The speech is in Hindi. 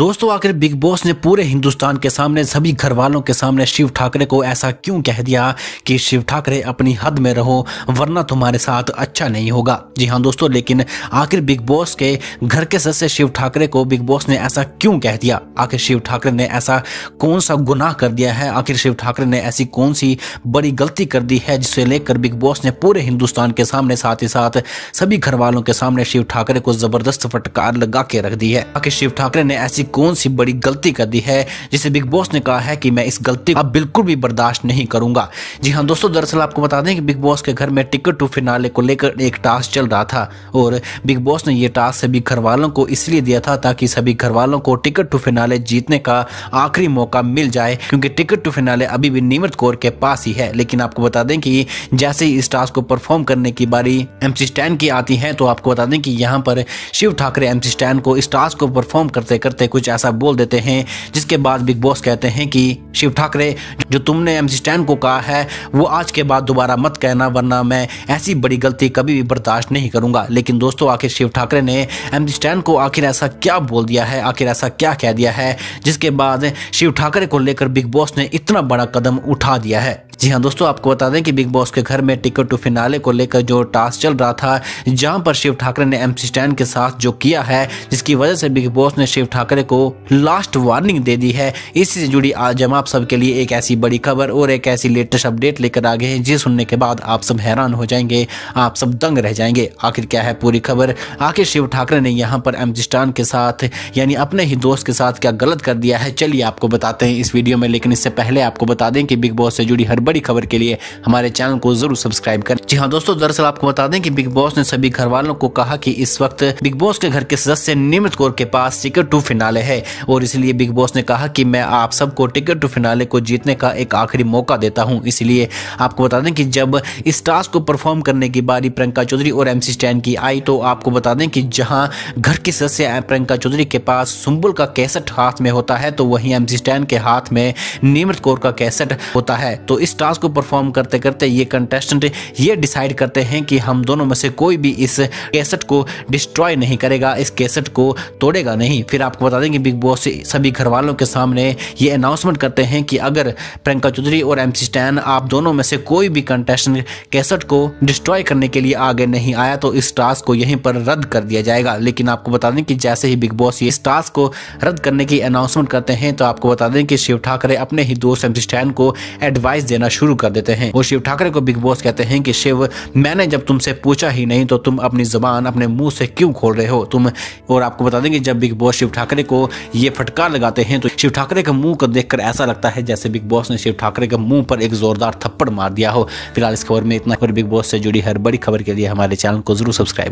दोस्तों आखिर बिग बॉस ने पूरे हिंदुस्तान के सामने सभी घर वालों के सामने शिव ठाकरे को ऐसा क्यों कह दिया कि शिव ठाकरे अपनी हद में रहो वरना तुम्हारे साथ अच्छा नहीं होगा जी हाँ दोस्तों लेकिन आखिर बिग बॉस के घर के सदस्य शिव ठाकरे को बिग बॉस ने ऐसा क्यों कह दिया आखिर शिव ठाकरे ने ऐसा कौन सा गुनाह कर दिया है आखिर शिव ठाकरे ने ऐसी कौन सी बड़ी गलती कर दी है जिसे लेकर बिग बॉस ने पूरे हिंदुस्तान के सामने साथ ही साथ सभी घर वालों के सामने शिव ठाकरे को जबरदस्त फटकार लगा के रख दी है आखिर शिव ठाकरे ने ऐसी ऐसी कौन सी बड़ी गलती कर दी है जिसे बिग बॉस ने कहा है कि मैं इस गलती को अब बिल्कुल भी बर्दाश्त नहीं करूंगा जी हाँ दोस्तों दरअसल आपको बता दें कि बिग बॉस के घर में टिकट टू फिनाले को लेकर एक टास्क चल रहा था और बिग बॉस ने यह टास्क सभी घर वालों को इसलिए दिया था ताकि सभी घर वालों को टिकट टू फिनाले जीतने का आखिरी मौका मिल जाए क्योंकि टिकट टू फिनाले अभी भी नीमत कौर के पास ही है लेकिन आपको बता दें कि जैसे ही इस टास्क को परफॉर्म करने की बारी एम स्टैन की आती है तो आपको बता दें कि यहाँ पर शिव ठाकरे एम स्टैन को इस टास्क को परफॉर्म करते करते कुछ ऐसा बोल देते हैं जिसके बाद बिग बॉस कहते हैं कि शिव ठाकरे जो तुमने एम स्टैन को कहा है वो आज के बाद दोबारा मत कहना वरना मैं ऐसी बड़ी गलती कभी भी बर्दाश्त नहीं करूंगा लेकिन दोस्तों आखिर शिव ठाकरे ने एम स्टैन को आखिर ऐसा क्या बोल दिया है आखिर ऐसा क्या कह दिया है जिसके बाद शिव ठाकरे को लेकर बिग बॉस ने इतना बड़ा कदम उठा दिया है जी हाँ दोस्तों आपको बता दें कि बिग बॉस के घर में टिकट टू फिनाले को लेकर जो टास्क चल रहा था जहां पर शिव ठाकरे ने एम स्टैंड के साथ जो किया है जिसकी वजह से बिग बॉस ने शिव ठाकरे को लास्ट वार्निंग दे दी है इससे से जुड़ी आज हम आप सबके लिए एक ऐसी बड़ी खबर और एक ऐसी लेटेस्ट अपडेट लेकर आ गए हैं जिसे सुनने के बाद आप सब हैरान हो जाएंगे आप सब दंग रह जाएंगे आखिर क्या है पूरी खबर आखिर शिव ठाकरे ने यहाँ पर एम स्टैंड के साथ यानी अपने ही दोस्त के साथ क्या गलत कर दिया है चलिए आपको बताते हैं इस वीडियो में लेकिन इससे पहले आपको बता दें कि बिग बॉस से जुड़ी हर बड़ी खबर के लिए हमारे चैनल को जरूर सब्सक्राइब करें जी हाँ दोस्तों दरअसल आपको बता दें कि बिग बॉस ने सभी घर वालों को कहा कि इस वक्त बिग बॉस के घर के सदस्य निमित कौर के पास टिकट टू फिनाले है और इसलिए बिग बॉस ने कहा कि मैं आप सबको टिकट टू फिनाले को जीतने का एक आखिरी मौका देता हूँ इसलिए आपको बता दें कि जब इस टास्क को परफॉर्म करने की बारी प्रियंका चौधरी और एमसी स्टैन की आई तो आपको बता दें कि जहाँ घर के सदस्य प्रियंका चौधरी के पास सुम्बुल का कैसेट हाथ में होता है तो वहीं एमसी स्टैन के हाथ में निमृत कौर का कैसेट होता है तो इस टास्क को परफॉर्म करते करते ये कंटेस्टेंट ये डिसाइड करते हैं कि हम दोनों में से कोई भी इस कैसेट को डिस्ट्रॉय नहीं करेगा इस कैसेट को तोड़ेगा नहीं फिर आपको बता दें कि बिग बॉस सभी घर वालों के सामने ये अनाउंसमेंट करते हैं कि अगर प्रियंका चौधरी और एम सी स्टैन आप दोनों में से कोई भी कंटेस्टेंट कैसेट को डिस्ट्रॉय करने के लिए आगे नहीं आया तो इस टास्क को यहीं पर रद्द कर दिया जाएगा लेकिन आपको बता दें कि जैसे ही बिग बॉस इस टास्क को रद्द करने की अनाउंसमेंट करते हैं तो आपको बता दें कि शिव ठाकरे अपने ही दोस्त एम सी स्टैन को एडवाइस देना शुरू कर देते हैं वो शिव ठाकरे को बिग बॉस कहते हैं कि शिव मैंने जब तुमसे पूछा ही नहीं तो तुम अपनी जबान अपने मुंह से क्यों खोल रहे हो तुम और आपको बता देंगे जब बिग बॉस शिव ठाकरे को ये फटकार लगाते हैं तो शिव ठाकरे के मुंह को देखकर ऐसा लगता है जैसे बिग बॉस ने शिव ठाकरे के मुंह पर एक जोरदार थप्पड़ मार दिया हो फिलहाल इस खबर में इतना बिग बॉस से जुड़ी हर बड़ी खबर के लिए हमारे चैनल को जरूर सब्सक्राइब